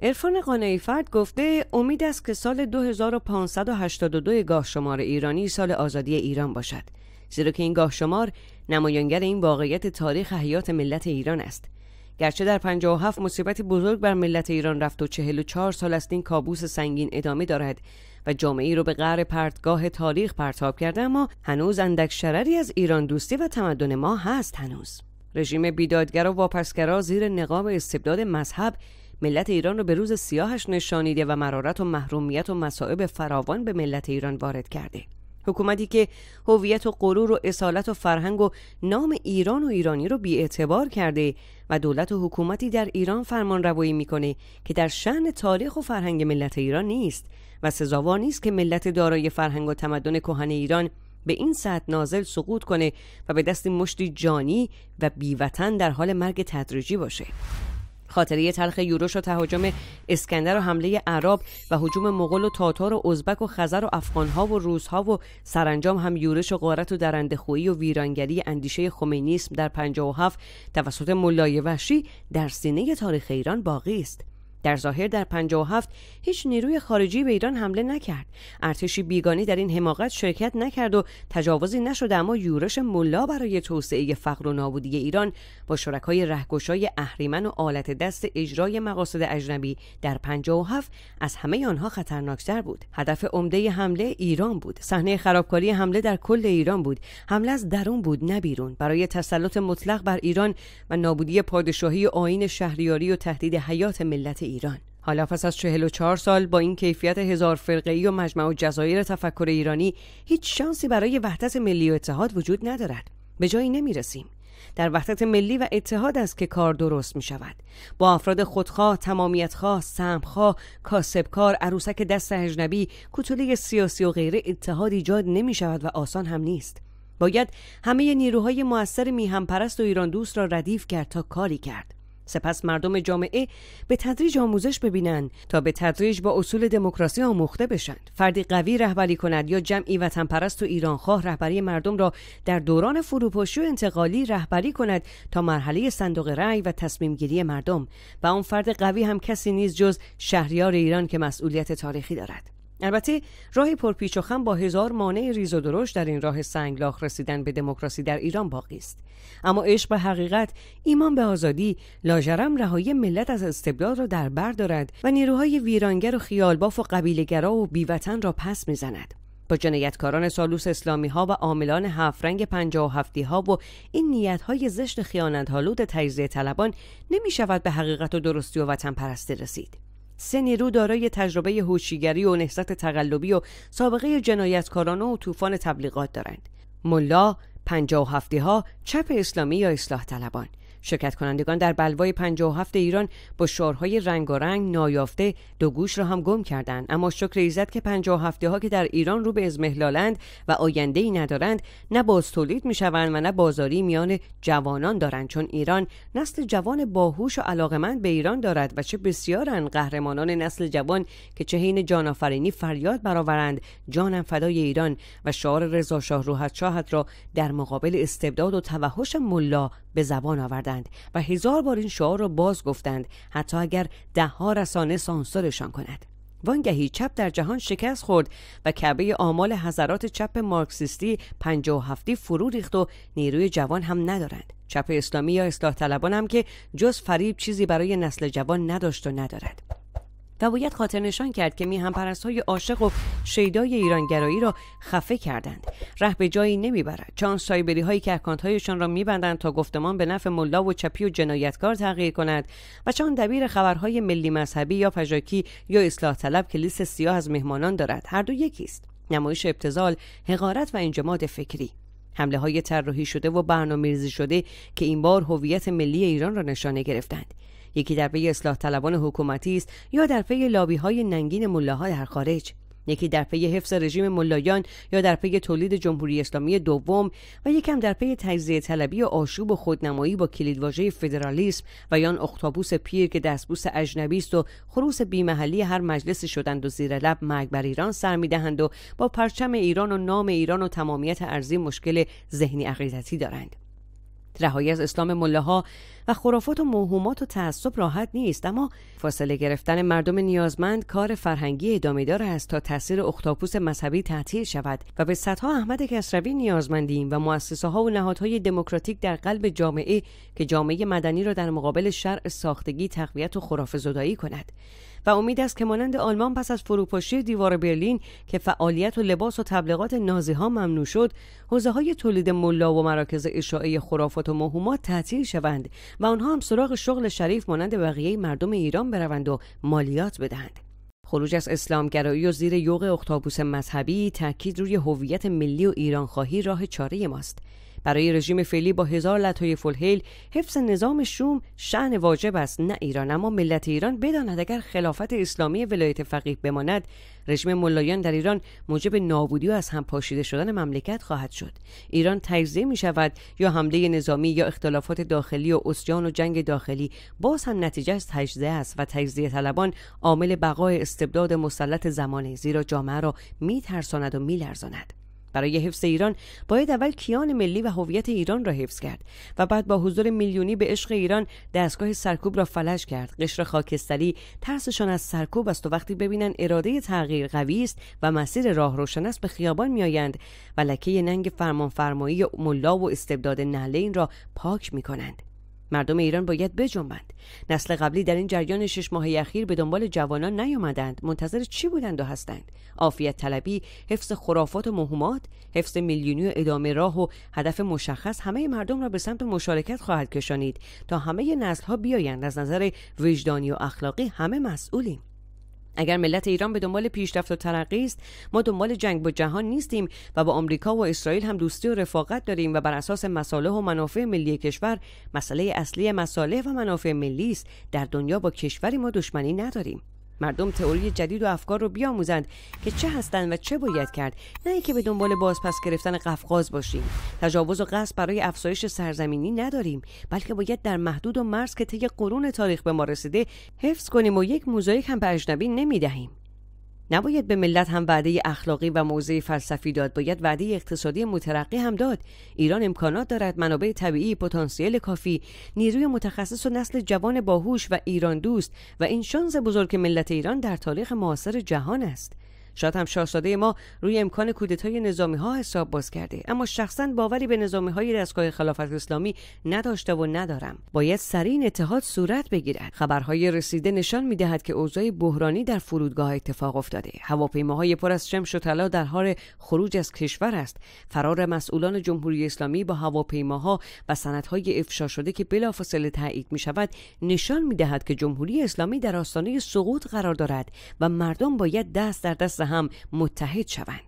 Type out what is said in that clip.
ارفان قانعی فرد گفته امید است که سال 2582 گاه شمار ایرانی سال آزادی ایران باشد زیرا که این گاه شمار نمایانگر این واقعیت تاریخ حیات ملت ایران است گرچه در 57 مصیبت بزرگ بر ملت ایران رفت و 44 سال است این کابوس سنگین ادامه دارد و جامعه رو به غر پرتگاه تاریخ پرتاب کرده اما هنوز اندک شرری از ایران دوستی و تمدن ما هست هنوز رژیم بیدادگر و واپسگرا زیر نقاب استبداد مذهب ملت ایران رو به روز سیاهش نشانیده و مرارت و محرومیت و مصائب فراوان به ملت ایران وارد کرده حکومتی که هویت و غرور و اصالت و فرهنگ و نام ایران و ایرانی رو بیاعتبار کرده و دولت و حکومتی در ایران فرمان روایی میکنه که در شعن تاریخ و فرهنگ ملت ایران نیست و سزاوار نیست که ملت دارای فرهنگ و تمدن کهن ایران به این سطح نازل سقوط کنه و به دست مشتی جانی و بیوطن در حال مرگ تدریجی باشه خاطره تلخ یورش و تهاجم اسکندر و حمله عرب و حجوم مغول و تاتار و ازبک و خزر و افغانها و روزها و سرانجام هم یورش و غارت و درندخویی و ویرانگری اندیشه خمینیسم در 57 توسط ملای وحشی در سینه تاریخ ایران باقی است در ظاهر در 57 هیچ نیروی خارجی به ایران حمله نکرد ارتشی بیگانی در این حماقت شرکت نکرد و تجاوزی نشد اما یورش ملا برای توسعه فقر و نابودی ایران با شرکای رهگشای اهریمن و آلت دست اجرای مقاصد اجنبی در 57 از همه آنها خطرناکتر بود هدف عمده حمله ایران بود صحنه خرابکاری حمله در کل ایران بود حمله از درون بود نه بیرون برای تسلط مطلق بر ایران و نابودی پادشاهی و آین شهریاری و تهدید حیات ملت ایران حالا پس از 44 سال با این کیفیت هزار فرقه ای و مجمع جزایر تفکر ایرانی هیچ شانسی برای وحدت ملی و اتحاد وجود ندارد به جایی رسیم در وحدت ملی و اتحاد است که کار درست می شود با افراد خودخواه، تمامیتخواه، سمخواه، کاسبکار، عروسک دست هجنبی، کتوله سیاسی و غیره اتحاد ایجاد نمی شود و آسان هم نیست باید همه نیروهای موثر میهمپرست و ایران دوست را ردیف کرد تا کاری کرد سپس مردم جامعه به تدریج آموزش ببینند تا به تدریج با اصول دموکراسی آموخته بشند فردی قوی رهبری کند یا جمعی وطن پرست و خواه رهبری مردم را در دوران فروپاشی و انتقالی رهبری کند تا مرحله صندوق رأی و تصمیم گیری مردم و آن فرد قوی هم کسی نیز جز شهریار ایران که مسئولیت تاریخی دارد البته راه پرپیچ و خم با هزار مانع ریز و درشت در این راه سنگلاخ رسیدن به دموکراسی در ایران باقی است اما عشق به حقیقت ایمان به آزادی لاجرم رهایی ملت از استبداد را در بر دارد و نیروهای ویرانگر و خیالباف و قبیلهگرا و بیوطن را پس میزند با جنایتکاران سالوس اسلامی ها و عاملان هفرنگ پنجاه و هفتی ها و این نیت های زشت خیانت هالود تجزیه طلبان نمی شود به حقیقت و درستی و وطن پرستی رسید. سه نیرو دارای تجربه هوشیگری و نهضت تقلبی و سابقه جنایتکارانه و طوفان تبلیغات دارند ملا پنجاه و هفته ها چپ اسلامی یا اصلاح طلبان شرکت کنندگان در بلوای 57 ایران با شعارهای رنگارنگ نایافته دو گوش را هم گم کردند اما شکر ایزد که 57 ها که در ایران رو به ازمهلالند و آینده ای ندارند نه باز تولید شوند و نه بازاری میان جوانان دارند چون ایران نسل جوان باهوش و علاقمند به ایران دارد و چه بسیارن قهرمانان نسل جوان که چه حین جانآفرینی فریاد برآورند جانم فدای ایران و شعار رضا شاه روحت را در مقابل استبداد و توحش ملا به زبان آوردند و هزار بار این شعار را باز گفتند حتی اگر دهها رسانه سانسورشان کند وانگهی چپ در جهان شکست خورد و کعبه آمال حضرات چپ مارکسیستی پنج و هفتی فرو ریخت و نیروی جوان هم ندارند چپ اسلامی یا اصلاح طلبان هم که جز فریب چیزی برای نسل جوان نداشت و ندارد و باید خاطر نشان کرد که پرست های عاشق و شیدای ایرانگرایی را خفه کردند ره به جایی نمیبرد چون سایبری هایی که اکانت هایشان را میبندند تا گفتمان به نفع ملا و چپی و جنایتکار تغییر کند و چون دبیر خبرهای ملی مذهبی یا پژاکی یا اصلاح طلب که لیست سیاه از مهمانان دارد هر دو یکی است نمایش ابتزال حقارت و انجماد فکری حمله های شده و برنامه‌ریزی شده که این بار هویت ملی ایران را نشانه گرفتند یکی در پی اصلاح طلبان حکومتی است یا در پی لابی های ننگین ملاها در خارج یکی در پی حفظ رژیم ملایان یا در پی تولید جمهوری اسلامی دوم و یکم در پی تجزیه طلبی و آشوب و خودنمایی با کلیدواژه فدرالیسم و یا اختابوس پیر که دستبوس اجنبی است و خروس بیمحلی هر مجلسی شدند و زیر لب مرگ بر ایران سر میدهند و با پرچم ایران و نام ایران و تمامیت ارزی مشکل ذهنی عقیدتی دارند رهایی از اسلام ها و خرافات و موهومات و تعصب راحت نیست اما فاصله گرفتن مردم نیازمند کار فرهنگی ادامهدار است تا تاثیر اختاپوس مذهبی تعطیل شود و به صدها احمد کسروی نیازمندیم و مؤسسه ها و نهادهای دموکراتیک در قلب جامعه که جامعه مدنی را در مقابل شرع ساختگی تقویت و خرافه زدایی کند و امید است که مانند آلمان پس از فروپاشی دیوار برلین که فعالیت و لباس و تبلیغات نازی ها ممنوع شد حوزه های تولید ملا و مراکز اشاعه خرافات و مهمات تعطیل شوند و آنها هم سراغ شغل شریف مانند بقیه مردم ایران بروند و مالیات بدهند خروج از اسلامگرایی و زیر یوغ اختابوس مذهبی تاکید روی هویت ملی و ایران خواهی راه چاره ماست برای رژیم فعلی با هزار لطای فلحیل حفظ نظام شوم شعن واجب است نه ایران اما ملت ایران بداند اگر خلافت اسلامی ولایت فقیه بماند رژیم ملایان در ایران موجب نابودی و از هم پاشیده شدن مملکت خواهد شد ایران تجزیه می شود یا حمله نظامی یا اختلافات داخلی و اسیان و جنگ داخلی باز هم نتیجه از تجزیه است و تجزیه طلبان عامل بقای استبداد مسلط زمانه زیرا جامعه را میترساند و میلرزاند برای حفظ ایران باید اول کیان ملی و هویت ایران را حفظ کرد و بعد با حضور میلیونی به عشق ایران دستگاه سرکوب را فلج کرد قشر خاکستری ترسشان از سرکوب است و وقتی ببینند اراده تغییر قوی است و مسیر راه روشن است به خیابان میآیند و لکه ننگ فرمانفرمایی ملا و استبداد نهلین را پاک می کنند مردم ایران باید بجنبند نسل قبلی در این جریان شش ماه اخیر به دنبال جوانان نیامدند منتظر چی بودند و هستند عافیت طلبی حفظ خرافات و مهمات حفظ میلیونی و ادامه راه و هدف مشخص همه مردم را به سمت مشارکت خواهد کشانید تا همه نسل ها بیایند از نظر وجدانی و اخلاقی همه مسئولیم اگر ملت ایران به دنبال پیشرفت و ترقی است ما دنبال جنگ با جهان نیستیم و با آمریکا و اسرائیل هم دوستی و رفاقت داریم و بر اساس مصالح و منافع ملی کشور مسئله اصلی مصالح و منافع ملی است در دنیا با کشوری ما دشمنی نداریم مردم تئوری جدید و افکار رو بیاموزند که چه هستند و چه باید کرد نه اینکه به دنبال بازپس گرفتن قفقاز باشیم تجاوز و قصد برای افزایش سرزمینی نداریم بلکه باید در محدود و مرز که طی قرون تاریخ به ما رسیده حفظ کنیم و یک موزاییک هم به اجنبی نمیدهیم نباید به ملت هم وعده اخلاقی و موضع فلسفی داد باید وعده اقتصادی مترقی هم داد ایران امکانات دارد منابع طبیعی پتانسیل کافی نیروی متخصص و نسل جوان باهوش و ایران دوست و این شانس بزرگ ملت ایران در تاریخ معاصر جهان است شاید هم شاهزاده ما روی امکان کودتای نظامی ها حساب باز کرده اما شخصا باوری به نظامی های دستگاه خلافت اسلامی نداشته و ندارم باید سریع اتحاد صورت بگیرد خبرهای رسیده نشان میدهد که اوضاع بحرانی در فرودگاه اتفاق افتاده هواپیماهای پر از شمش و طلا در حال خروج از کشور است فرار مسئولان جمهوری اسلامی با هواپیماها و سندهای افشا شده که بلافاصله تایید می شود نشان میدهد که جمهوری اسلامی در آستانه سقوط قرار دارد و مردم باید دست در دست هم متحد شوند.